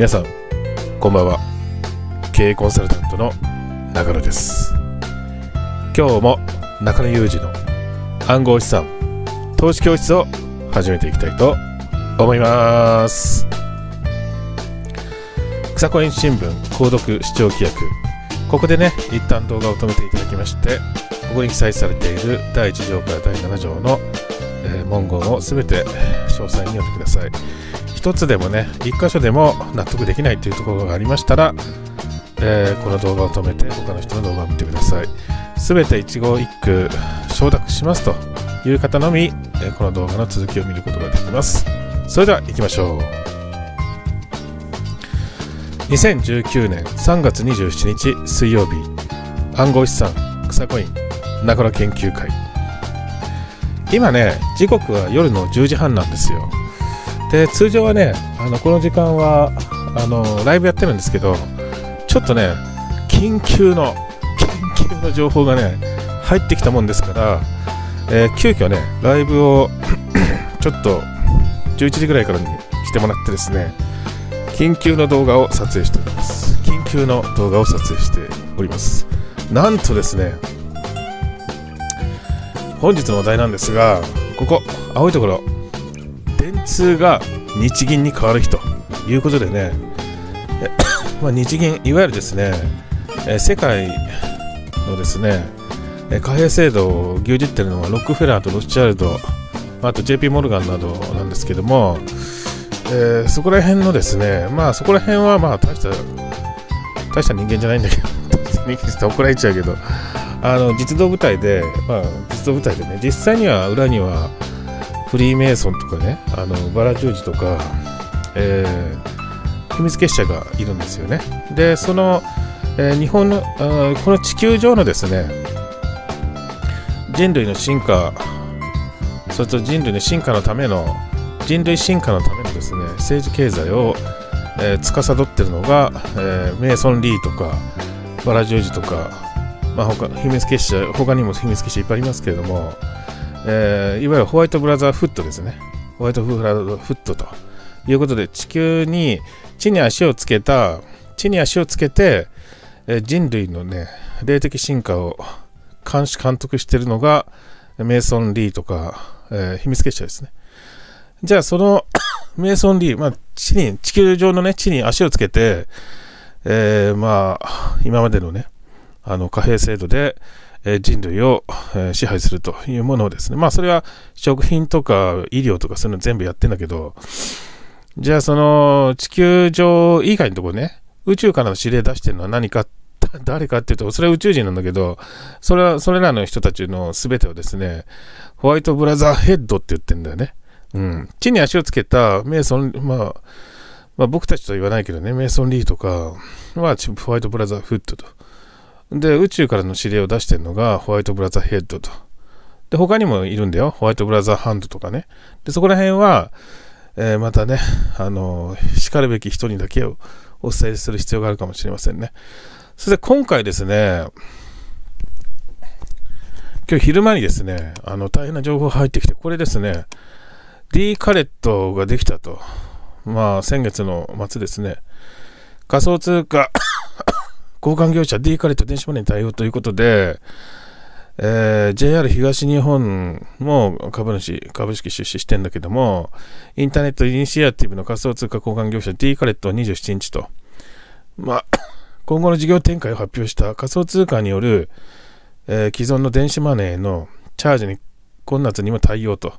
皆さんこんばんは経営コンサルタントの中野です今日も中野裕二の暗号資産投資教室を始めていきたいと思います草子イ新聞購読視聴規約ここでね一旦動画を止めていただきましてここに記載されている第1条から第7条の文言を全て詳細に読んでください一つでもね一箇所でも納得できないというところがありましたら、えー、この動画を止めて他の人の動画を見てください全て一号一句承諾しますという方のみ、えー、この動画の続きを見ることができますそれでは行きましょう2019年3月27日水曜日暗号資産草コイン中野研究会今ね時刻は夜の10時半なんですよで通常はねあのこの時間はあのライブやってるんですけどちょっとね緊急の緊急の情報がね入ってきたもんですから、えー、急遽ねライブを ちょっと11時ぐらいからにしてもらってですね緊急の動画を撮影しております緊急の動画を撮影しておりますなんとですね本日のお題なんですがここ青いところ電通が日銀に変わる日ということでね、まあ、日銀、いわゆるですね、え世界のですね、え貨幣制度を牛耳ってるのはロックフェラーとロスチャールド、あと JP モルガンなどなんですけども、えー、そこら辺のですね、まあそこら辺はまあ大した、大した人間じゃないんだけど、人間って怒られちゃうけど、あの実動部隊で、まあ、実動部隊でね、実際には裏には、フリーメイソンとかねあのバラ十字とか、えー、秘密結社がいるんですよねでその、えー、日本のこの地球上のですね人類の進化それと人類の進化のための人類進化のためのですね政治経済を、えー、司ってるのが、えー、メイソン・リーとかバラ十字とか、まあ他、他秘密結社他にも秘密結社いっぱいありますけれどもえー、いわゆるホワイトブラザーフットですね。ホワイトブラザーフットということで、地球に、地に足をつけた、地に足をつけて、えー、人類のね、霊的進化を監視、監督しているのが、メイソン・リーとか、えー、秘密結社ですね。じゃあ、その メイソン・リー、まあ、地に、地球上のね、地に足をつけて、えー、まあ、今までのね、あの、貨幣制度で、人類を支配するというものをですね、まあそれは食品とか医療とかそういうの全部やってんだけど、じゃあその地球上以外のところね、宇宙からの指令出してるのは何か、誰かっていうと、それは宇宙人なんだけど、それは、それらの人たちの全てをですね、ホワイトブラザーヘッドって言ってるんだよね。うん。地に足をつけた、メイソン、まあ、まあ、僕たちとは言わないけどね、メイソン・リーとかはホワイトブラザーフッドと。で、宇宙からの指令を出してるのがホワイトブラザーヘッドと。で、他にもいるんだよ。ホワイトブラザーハンドとかね。で、そこら辺は、えー、またね、あのー、叱るべき人にだけをお伝えする必要があるかもしれませんね。そして今回ですね、今日昼間にですね、あの、大変な情報が入ってきて、これですね、D カレットができたと。まあ、先月の末ですね、仮想通貨交換業者 D カレット電子マネー対応ということで、えー、JR 東日本も株主、株式出資してんだけども、インターネットイニシアティブの仮想通貨交換業者 D カレットは27日と、まあ、今後の事業展開を発表した仮想通貨による、えー、既存の電子マネーのチャージに困難にも対応と、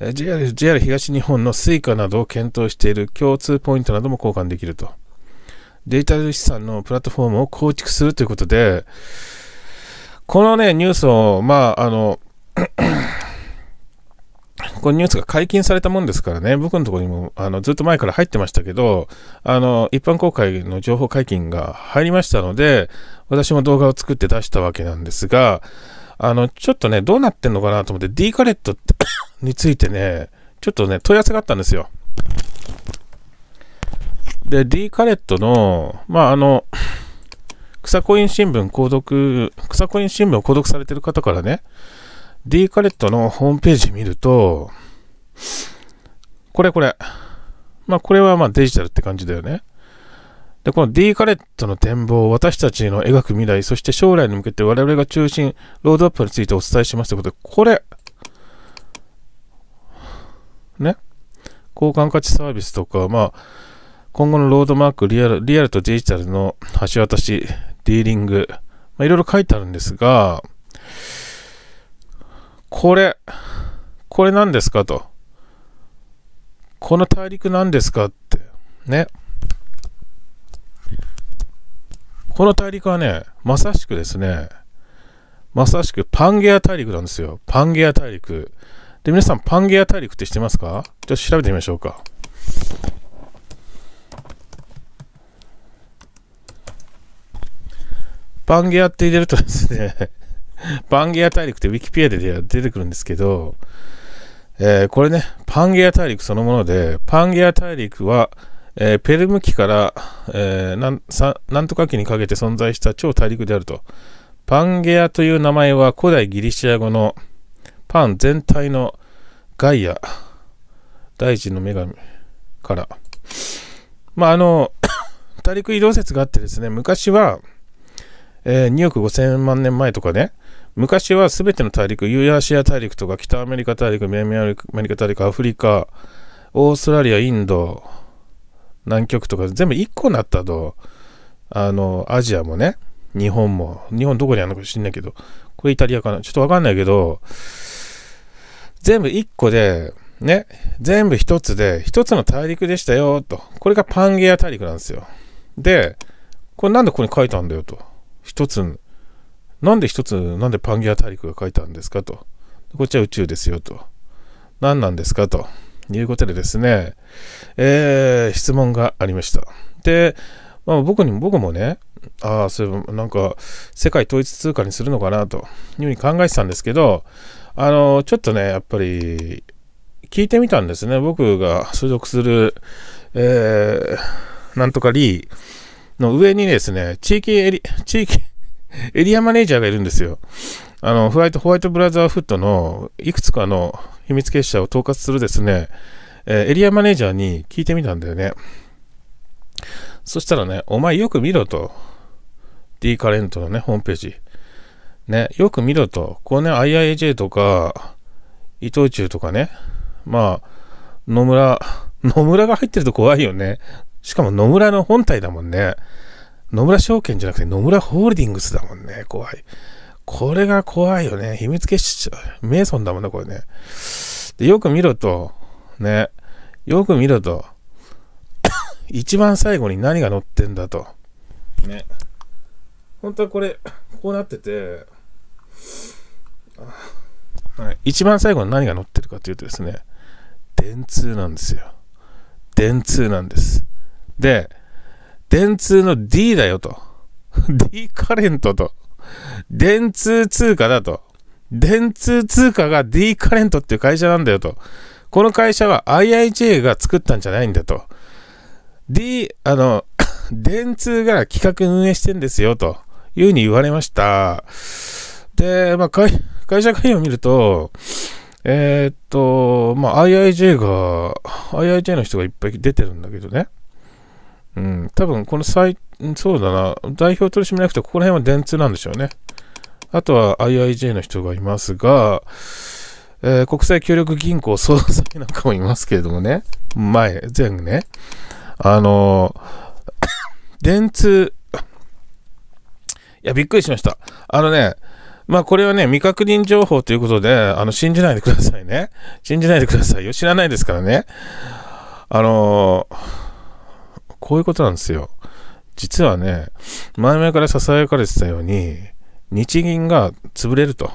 えー、JR, JR 東日本の Suica などを検討している共通ポイントなども交換できると。デジタル資産のプラットフォームを構築するということで、このね、ニュースを、まあ、あの このニュースが解禁されたもんですからね、僕のところにもあのずっと前から入ってましたけど、あの一般公開の情報解禁が入りましたので、私も動画を作って出したわけなんですが、あのちょっとね、どうなってんのかなと思って、D カレット についてね、ちょっとね、問い合わせがあったんですよ。で、D カレットの、まあ、あの、草コイン新聞購読、草コイン新聞を購読されてる方からね、D カレットのホームページ見ると、これこれ。まあ、これはまデジタルって感じだよね。で、この D カレットの展望、私たちの描く未来、そして将来に向けて我々が中心、ロードアップについてお伝えしますということで、これ、ね、交換価値サービスとか、まあ、今後のロードマーク、リアルリアルとデジタルの橋渡し、ディーリング、まあ、いろいろ書いてあるんですが、これ、これ何ですかと。この大陸何ですかって。ね。この大陸はね、まさしくですね、まさしくパンゲア大陸なんですよ。パンゲア大陸。で、皆さん、パンゲア大陸って知ってますかちょっと調べてみましょうか。パンゲアって入れるとですねパンゲア大陸ってウィキペディアで出てくるんですけど、えー、これね、パンゲア大陸そのもので、パンゲア大陸は、えー、ペルム紀から、えー、なんなんとか期にかけて存在した超大陸であると。パンゲアという名前は古代ギリシア語のパン全体のガイア、大地の女神から。まあ、あの、大陸移動説があってですね、昔は、えー、2億5000万年前とかね、昔は全ての大陸、ユーラシア大陸とか北アメリカ大陸、南アメリカ大陸、アフリカ、オーストラリア、インド、南極とか全部1個になったと、あの、アジアもね、日本も、日本どこにあるのか知んないけど、これイタリアかなちょっとわかんないけど、全部1個で、ね、全部1つで、1つの大陸でしたよ、と。これがパンゲア大陸なんですよ。で、これなんでここに書いたんだよ、と。一つ、なんで一つ、なんでパンギア大陸が書いたんですかと。こっちは宇宙ですよと。何なんですかということでですね、えー、質問がありました。で、まあ、僕にも、僕もね、ああ、そういえば、なんか、世界統一通貨にするのかなというふうに考えてたんですけど、あの、ちょっとね、やっぱり、聞いてみたんですね。僕が所属する、えー、なんとかリー、の上にですね、地域エリ、地域 エリアマネージャーがいるんですよ。あの、ホワイト、ホワイトブラザーフットのいくつかの秘密結社を統括するですね、えー、エリアマネージャーに聞いてみたんだよね。そしたらね、お前よく見ろと。D カレントのね、ホームページ。ね、よく見ろと。こうね、IIAJ とか、伊藤忠とかね、まあ、野村、野村が入ってると怖いよね。しかも野村の本体だもんね。野村証券じゃなくて野村ホールディングスだもんね。怖い。これが怖いよね。秘密結社、メイソンだもんね、これね。で、よく見ると、ね。よく見ると。一番最後に何が載ってんだと。ね。本当はこれ、こうなってて、はい、一番最後に何が載ってるかというとですね、電通なんですよ。電通なんです。で、電通の D だよと。D カレントと。電通通貨だと。電通通貨が D カレントっていう会社なんだよと。この会社は IIJ が作ったんじゃないんだと。D、あの、電通が企画運営してんですよというふうに言われました。で、まあ、会社会員を見ると、えー、っと、まあ、IIJ が、IIJ の人がいっぱい出てるんだけどね。うん、多分この最、そうだな、代表取締役ってここら辺は電通なんでしょうね。あとは IIJ の人がいますが、えー、国際協力銀行総裁なんかもいますけれどもね、前、前ね、あの 電通、いや、びっくりしました。あのね、まあこれはね、未確認情報ということで、あの、信じないでくださいね。信じないでくださいよ。知らないですからね。あのーこういうことなんですよ。実はね、前々から囁かれてたように、日銀が潰れると。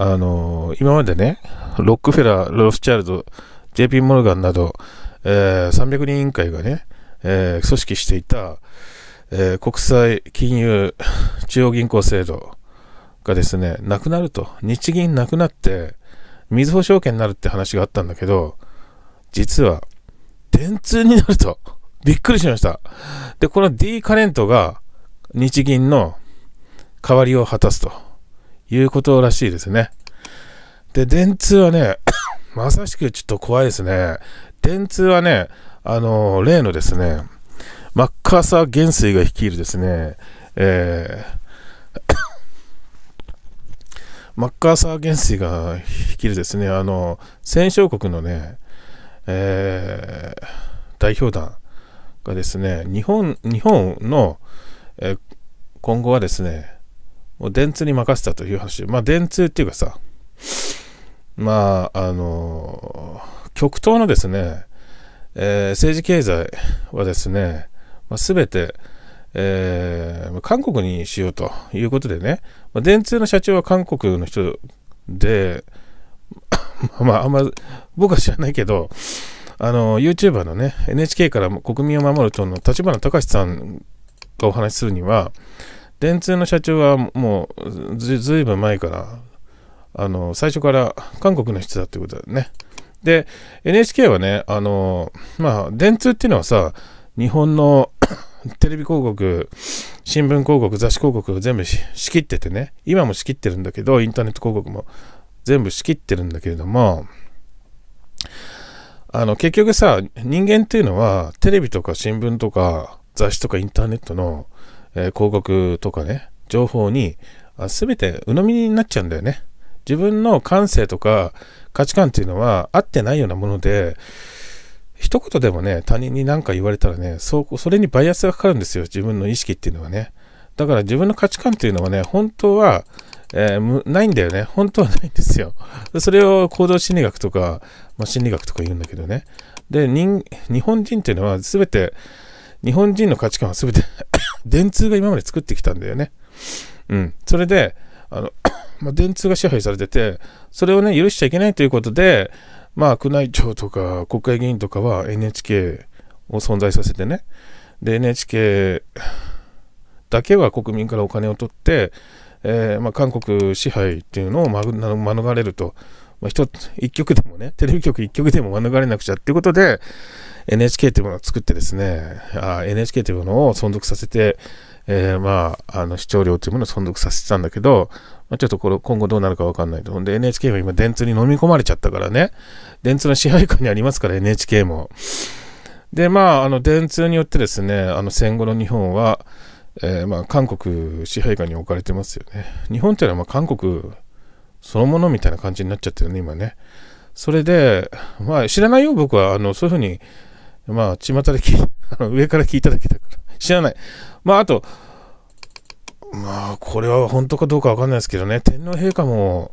あの今までね、ロックフェラー、ロスチャルド、JP モルガンなど、えー、300人委員会がね、えー、組織していた、えー、国際金融中央銀行制度がですね、なくなると。日銀なくなって、みずほ証券になるって話があったんだけど、実は、電通になると。びっくりしました。で、この D カレントが日銀の代わりを果たすということらしいですね。で、電通はね、まさしくちょっと怖いですね。電通はね、あの例のですね、マッカーサー元帥が率いるですね、えー マッカーサー元帥が率いるですね、あの、戦勝国のね、えー、代表団、がですね、日本、日本の、えー、今後はですね、もう電通に任せたという話。まあ、電通っていうかさ、まあ、あのー、極東のですね、えー、政治経済はですね、まあ、全て、えー、韓国にしようということでね、まあ、電通の社長は韓国の人で、まあ、あんま僕は知らないけど、あの、YouTuber のね、NHK から国民を守る党の立花隆さんがお話しするには、電通の社長はもうずずいぶん前から、あの、最初から韓国の人だってことだよね。で、NHK はね、あの、まあ、電通っていうのはさ、日本の テレビ広告、新聞広告、雑誌広告を全部仕切っててね、今も仕切ってるんだけど、インターネット広告も全部仕切ってるんだけれども、あの、結局さ、人間っていうのは、テレビとか新聞とか雑誌とかインターネットの、えー、広告とかね、情報に、全て鵜呑みになっちゃうんだよね。自分の感性とか価値観っていうのは合ってないようなもので、一言でもね、他人に何か言われたらね、そ、それにバイアスがかかるんですよ、自分の意識っていうのはね。だから自分の価値観っていうのはね、本当は、えー、ないんだよね。本当はないんですよ。それを行動心理学とか、まあ、心理学とか言うんだけどね。で、人日本人っていうのは全て、日本人の価値観は全て 電通が今まで作ってきたんだよね。うん。それで、あの まあ、電通が支配されてて、それをね、許しちゃいけないということで、まあ、宮内庁とか国会議員とかは NHK を存在させてね。で、NHK だけは国民からお金を取って、えー、まあ、韓国支配っていうのを免れると。まあ、一一曲でもね、テレビ局一曲でも免れなくちゃっていうことで、NHK というものを作ってですね、NHK というものを存続させて、えー、まあ、あの、視聴量というものを存続させてたんだけど、まあ、ちょっとこれ今後どうなるかわかんないと。ほんで NHK は今電通に飲み込まれちゃったからね、電通の支配下にありますから NHK も。で、まあ、あの、電通によってですね、あの、戦後の日本は、えー、まあ、韓国支配下に置かれてますよね。日本というのは、まあ、韓国、そのものみたいな感じになっちゃってるね、今ね。それで、まあ、知らないよ、僕は。あの、そういうふうに、まあ、巷で聞 あの上から聞いただけだから。知らない。まあ、あと、まあ、これは本当かどうかわかんないですけどね、天皇陛下も、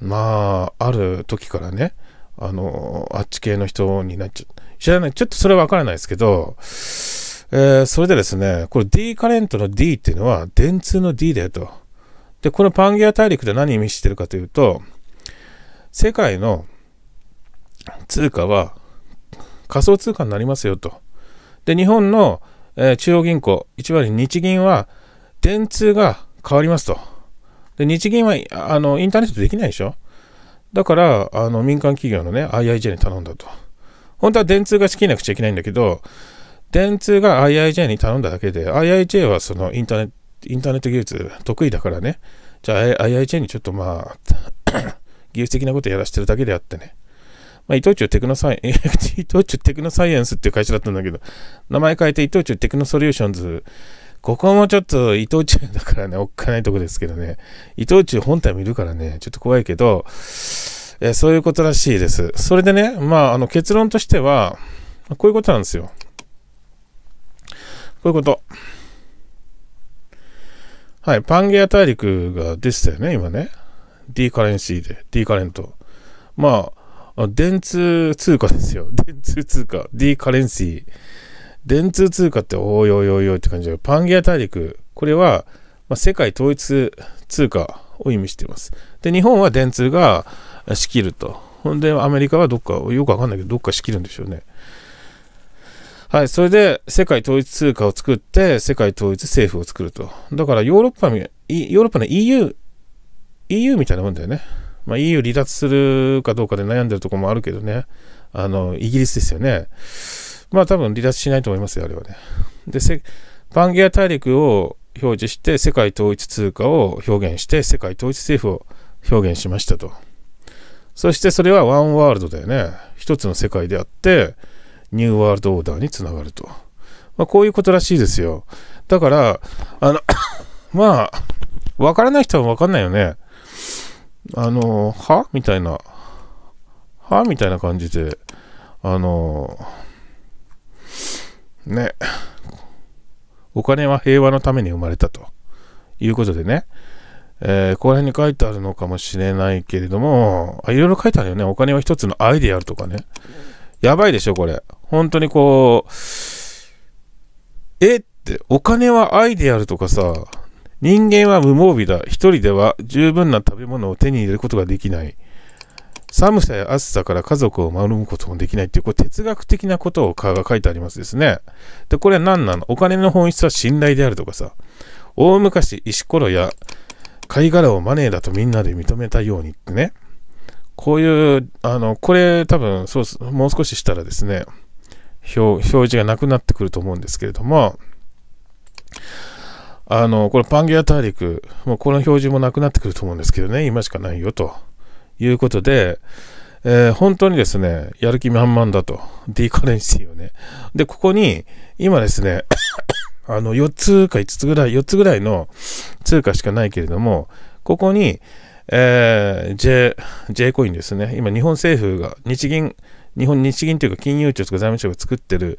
まあ、ある時からね、あの、あっち系の人になっちゃ知らない。ちょっとそれはわからないですけど、えー、それでですね、これ D カレントの D っていうのは、電通の D だよと。で、このパンギア大陸で何を意味してるかというと、世界の通貨は仮想通貨になりますよと。で、日本の、え中央銀行、一割日銀は、電通が変わりますと。で、日銀は、あの、インターネットできないでしょだから、あの、民間企業のね、IIJ に頼んだと。本当は電通が仕切らなくちゃいけないんだけど、電通が IIJ に頼んだだけで、IIJ はそのインターネット、インターネット技術得意だからね、じゃあ IIJ にちょっとまあ、技術的なことやらせてるだけであってね。まあ、伊藤忠テクノサイ、伊藤忠テクノサイエンスっていう会社だったんだけど、名前変えて伊藤忠テクノソリューションズ、ここもちょっと伊藤忠だからね、おっかないとこですけどね、伊藤忠本体もいるからね、ちょっと怖いけど、えそういうことらしいです。それでね、まあ、あの結論としては、こういうことなんですよ。こういうこと。はい、パンゲア大陸が出てたよね、今ね。D カレンシーで、D カレント。まあ、電通通貨ですよ。電通通貨、D カレンシー。電通通貨っておいおいおいおいって感じだパンゲア大陸、これは、まあ、世界統一通貨を意味しています。で、日本は電通が仕切ると。ほんで、アメリカはどっか、よくわかんないけど、どっか仕切るんでしょうね。はい、それで世界統一通貨を作って、世界統一政府を作ると。だからヨーロッパヨーロッパの EU、EU みたいなもんだよね。まあ、EU 離脱するかどうかで悩んでるとこもあるけどね。あの、イギリスですよね。まあ多分離脱しないと思いますよ、あれはね。で、パンゲア大陸を表示して、世界統一通貨を表現して、世界統一政府を表現しましたと。そしてそれはワンワールドだよね。一つの世界であって、ニューワールドオーダーにつながると。まあ、こういうことらしいですよ。だから、あの、まあ、わからない人はわかんないよね。あの、はみたいな。はみたいな感じで、あの、ね、お金は平和のために生まれたということでね、えー、ここら辺に書いてあるのかもしれないけれども、あいろいろ書いてあるよね。お金は一つのアイデアとかね。やばいでしょ、これ。本当にこう、えって、お金は愛であるとかさ、人間は無防備だ。一人では十分な食べ物を手に入れることができない。寒さや暑さから家族を守ることもできないっていう、これ哲学的なことをが書いてありますですね。で、これは何なのお金の本質は信頼であるとかさ、大昔石ころや貝殻をマネーだとみんなで認めたようにってね。こういう、あの、これ多分、そうす、もう少ししたらですね、表示がなくなってくると思うんですけれども、あの、これパンゲア大陸、もうこの表示もなくなってくると思うんですけどね、今しかないよということで、えー、本当にですね、やる気満々だと。ディーカレンシーをね。で、ここに、今ですね、あの、4つか5つぐらい、4つぐらいの通貨しかないけれども、ここに、えー、J、J コインですね。今、日本政府が、日銀、日本日銀というか金融庁とか財務省が作ってる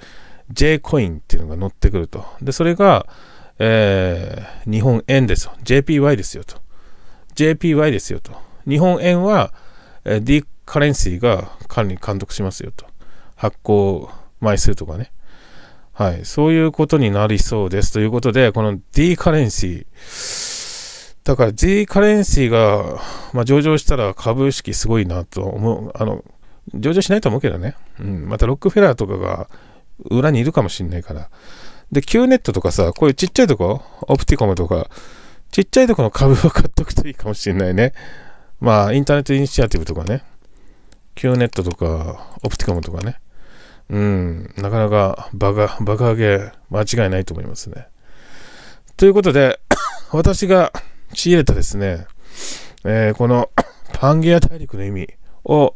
J コインっていうのが乗ってくると。で、それが、えー、日本円ですよ。JPY ですよと。JPY ですよと。日本円は、えー、D カレンシーが管理、監督しますよと。発行枚数とかね。はい。そういうことになりそうです。ということで、この D カレンシー、だから G カレンシーが、まあ、上場したら株式すごいなと思う。あの、上場しないと思うけどね。うん。またロックフェラーとかが裏にいるかもしんないから。で、Q ネットとかさ、こういうちっちゃいとこ、オプティコムとか、ちっちゃいとこの株を買っとくといいかもしれないね。まあ、インターネットイニシアティブとかね。Q ネットとか、オプティコムとかね。うん、なかなかバカ、バカ上げ間違いないと思いますね。ということで、私が仕入れたですね、えー、この パンゲア大陸の意味を、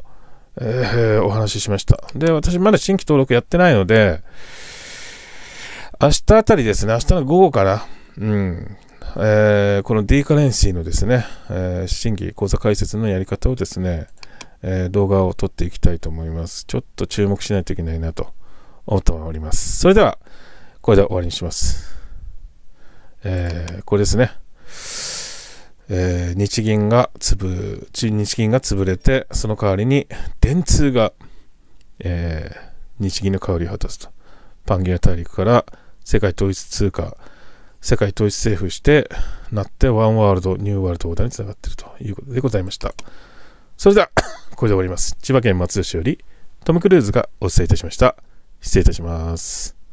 えー、お話ししました。で、私まだ新規登録やってないので、明日あたりですね、明日の午後から、うん、えー、この D カレンシーのですね、えー、新規口座開設のやり方をですね、えー、動画を撮っていきたいと思います。ちょっと注目しないといけないなと思っております。それでは、これで終わりにします。えこれですね。えー、日銀が潰、日銀が潰れて、その代わりに電通が、えー、日銀の代わりを果たすと。パンゲア大陸から世界統一通貨、世界統一政府して、なってワンワールド、ニューワールドオーダーにつながっているということでございました。それでは、これで終わります。千葉県松戸市より、トム・クルーズがお伝えいたしました。失礼いたします。